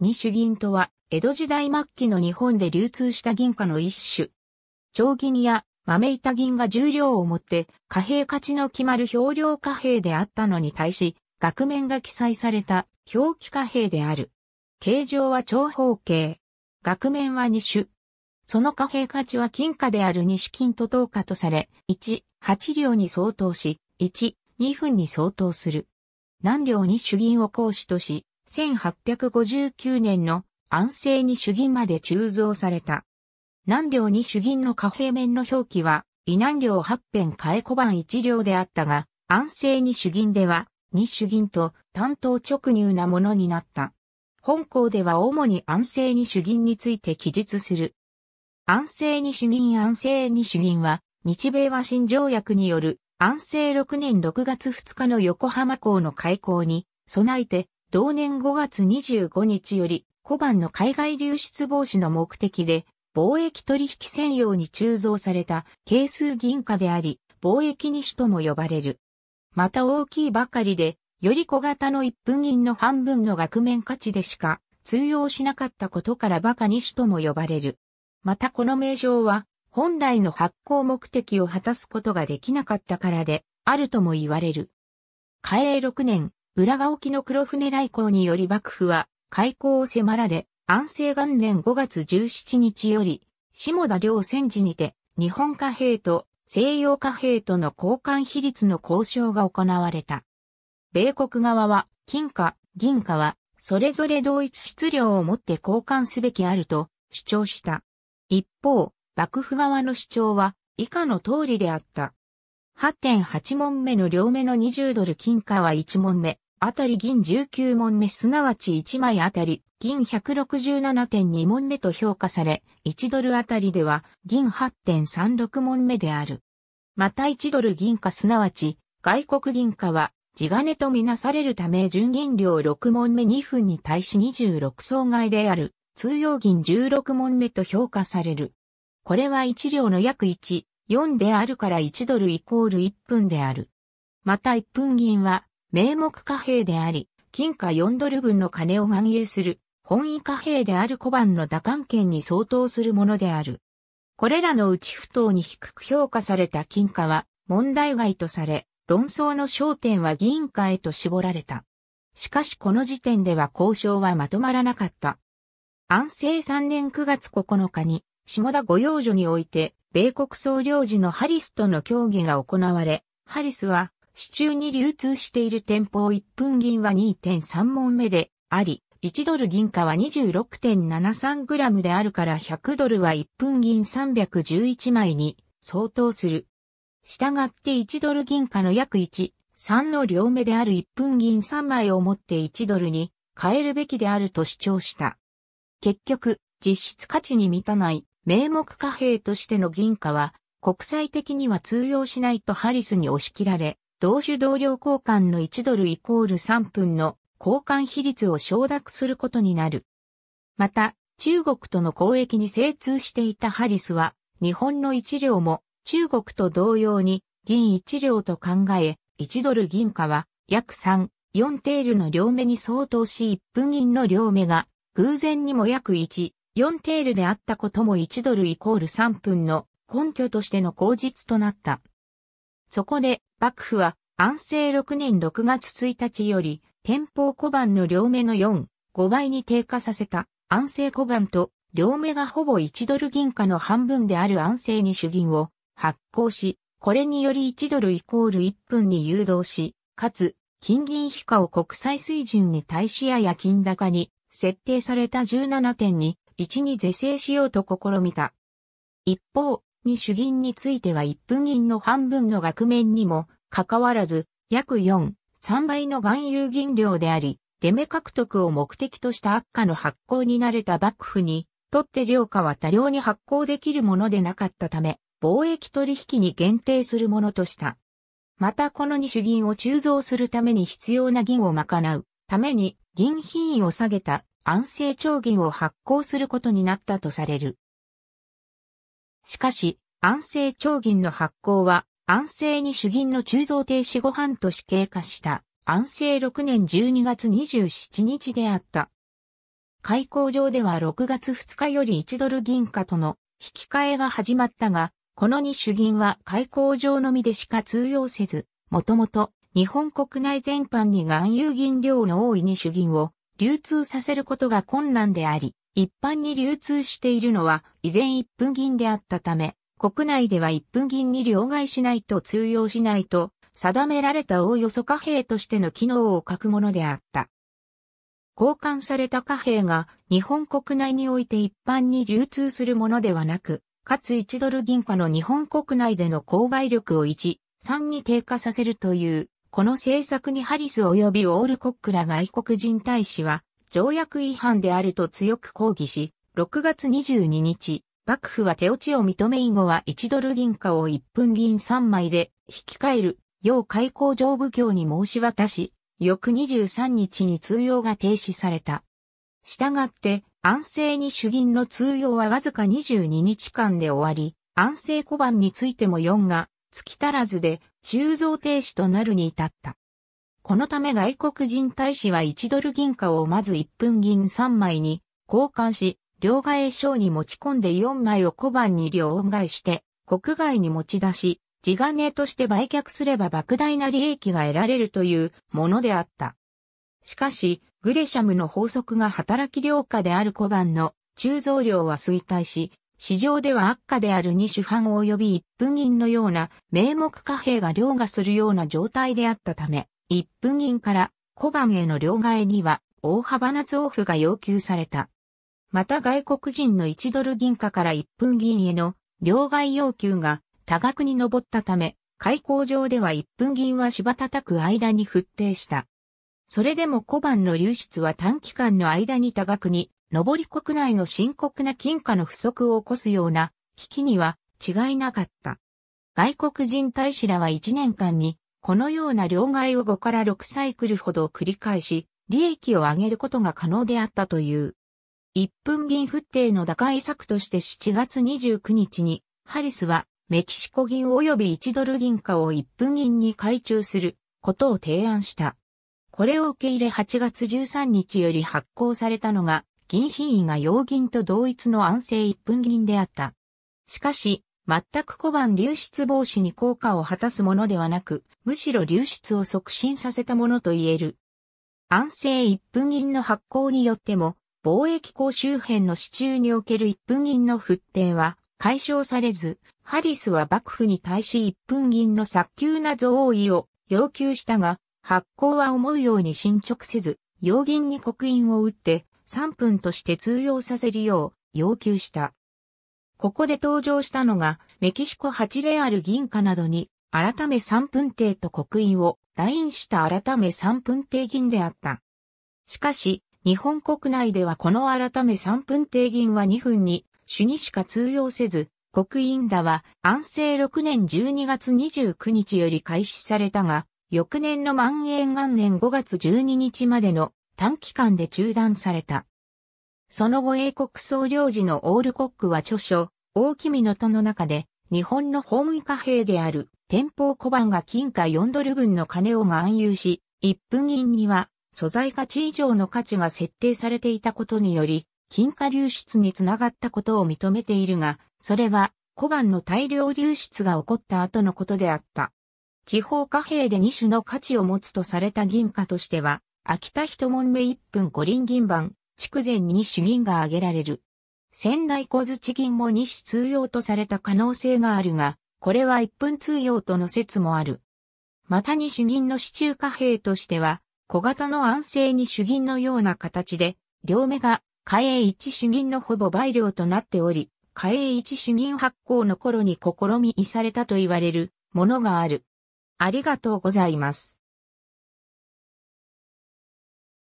二種銀とは、江戸時代末期の日本で流通した銀貨の一種。長銀や豆板銀が重量をもって貨幣価値の決まる表量貨幣であったのに対し、額面が記載された表記貨幣である。形状は長方形。額面は二種。その貨幣価値は金貨である二種金と等価とされ、1、8両に相当し、1、2分に相当する。何両二種銀を行使とし、1859年の安政に主銀まで鋳造された。南領に主銀の貨幣面の表記は、異南領八辺替え小判一両であったが、安政に主銀では、二主銀と担当直入なものになった。本校では主に安政に主銀について記述する。安政に主銀安政に主銀は、日米和親条約による安政6年6月2日の横浜港の開港に、備えて、同年5月25日より、小判の海外流出防止の目的で、貿易取引専用に鋳造された、係数銀貨であり、貿易西とも呼ばれる。また大きいばかりで、より小型の一分銀の半分の額面価値でしか通用しなかったことからバカ西とも呼ばれる。またこの名称は、本来の発行目的を果たすことができなかったからで、あるとも言われる。嘉永6年、浦賀沖の黒船来航により幕府は開港を迫られ、安政元年5月17日より、下田両戦時にて、日本貨幣と西洋貨幣との交換比率の交渉が行われた。米国側は、金貨、銀貨は、それぞれ同一質量を持って交換すべきあると主張した。一方、幕府側の主張は以下の通りであった。8.8問目の両目の20ドル金貨は1問目、あたり銀19問目すなわち1枚あたり銀167.2問目と評価され、1ドルあたりでは銀8.36問目である。また1ドル銀貨すなわち外国銀貨は地金とみなされるため純銀量6問目2分に対し26層外である通用銀16問目と評価される。これは1両の約1、4であるから1ドルイコール1分である。また1分銀は名目貨幣であり、金貨4ドル分の金を含有する本位貨幣である小判の打関券に相当するものである。これらのうち不当に低く評価された金貨は問題外とされ、論争の焦点は銀貨へと絞られた。しかしこの時点では交渉はまとまらなかった。安政3年9月9日に、下田御用所において、米国総領事のハリスとの協議が行われ、ハリスは、市中に流通している店舗1分銀は2.3問目であり、1ドル銀貨は 26.73g であるから100ドルは1分銀311枚に相当する。したがって1ドル銀貨の約1、3の両目である1分銀3枚を持って1ドルに変えるべきであると主張した。結局、実質価値に満たない名目貨幣としての銀貨は国際的には通用しないとハリスに押し切られ、同種同量交換の1ドルイコール3分の交換比率を承諾することになる。また、中国との交易に精通していたハリスは、日本の1両も中国と同様に銀1両と考え、1ドル銀貨は約3、4テールの両目に相当し1分銀の両目が偶然にも約1、4テールであったことも1ドルイコール3分の根拠としての口実となった。そこで、幕府は、安政6年6月1日より、天保小判の両目の4、5倍に低下させた、安政小判と、両目がほぼ1ドル銀貨の半分である安政に主銀を発行し、これにより1ドルイコール1分に誘導し、かつ、金銀比価を国際水準に対しやや金高に設定された1 7に、1に是正しようと試みた。一方、に主銀については1分銀の半分の額面にも、かかわらず、約4、3倍の含有銀量であり、出目獲得を目的とした悪化の発行に慣れた幕府に、とって量価は多量に発行できるものでなかったため、貿易取引に限定するものとした。またこの二種銀を鋳造するために必要な銀を賄うために銀品位を下げた安政長銀を発行することになったとされる。しかし、安政長銀の発行は、安政に主銀の鋳造停止後半年経過した安政6年12月27日であった。開口上では6月2日より1ドル銀貨との引き換えが始まったが、この2主銀は開口上のみでしか通用せず、もともと日本国内全般に含有銀量の多い2主銀を流通させることが困難であり、一般に流通しているのは以前1分銀であったため、国内では1分銀に両替しないと通用しないと定められたおおよそ貨幣としての機能を欠くものであった。交換された貨幣が日本国内において一般に流通するものではなく、かつ1ドル銀貨の日本国内での購買力を1、3に低下させるという、この政策にハリス及びオールコックら外国人大使は条約違反であると強く抗議し、6月22日、幕府は手落ちを認め以後は1ドル銀貨を1分銀3枚で引き換える、要開口上部協に申し渡し、翌23日に通用が停止された。したがって、安政に主銀の通用はわずか22日間で終わり、安政小判についても4が、月足らずで、鋳造停止となるに至った。このため外国人大使は1ドル銀貨をまず1分銀3枚に交換し、両替商に持ち込んで4枚を小判に両替して、国外に持ち出し、地金として売却すれば莫大な利益が得られるというものであった。しかし、グレシャムの法則が働き量貨である小判の鋳造量は衰退し、市場では悪化である2種半及び1分銀のような名目貨幣が凌駕するような状態であったため、一分銀から小判への両替には大幅な増付が要求された。また外国人の1ドル銀貨から1分銀への両替要求が多額に上ったため、開口上では1分銀は芝叩く間に沸騰した。それでも小判の流出は短期間の間に多額に、上り国内の深刻な金貨の不足を起こすような危機には違いなかった。外国人大使らは1年間にこのような両替を5から6サイクルほど繰り返し、利益を上げることが可能であったという。一分銀不定の打開策として7月29日に、ハリスはメキシコ銀及び1ドル銀貨を1分銀に改中することを提案した。これを受け入れ8月13日より発行されたのが、銀品位が洋銀と同一の安静1分銀であった。しかし、全く小判流出防止に効果を果たすものではなく、むしろ流出を促進させたものと言える。安政一分銀の発行によっても、貿易港周辺の支柱における一分銀の復点は解消されず、ハリスは幕府に対し一分銀の早急な贈意を要求したが、発行は思うように進捗せず、要銀に刻印を打って3分として通用させるよう要求した。ここで登場したのが、メキシコ8レアル銀貨などに、改め3分定と刻印を、ラインした改め3分定銀であった。しかし、日本国内ではこの改め3分定銀は2分に、主にしか通用せず、刻印打は安政6年12月29日より開始されたが、翌年の万延元年5月12日までの短期間で中断された。その後英国総領事のオールコックは著書、大君の戸の中で、日本の法務貨幣である、天保小判が金貨4ドル分の金を含有し、一分銀には、素材価値以上の価値が設定されていたことにより、金貨流出につながったことを認めているが、それは小判の大量流出が起こった後のことであった。地方貨幣で2種の価値を持つとされた銀貨としては、秋田一文目1分五輪銀板、筑前に主銀が挙げられる。仙台小槌銀も二種通用とされた可能性があるが、これは一分通用との説もある。また二種銀の市中貨幣としては、小型の安静に主銀のような形で、両目が、貨幣一主銀のほぼ倍量となっており、貨幣一主銀発行の頃に試みされたと言われるものがある。ありがとうございます。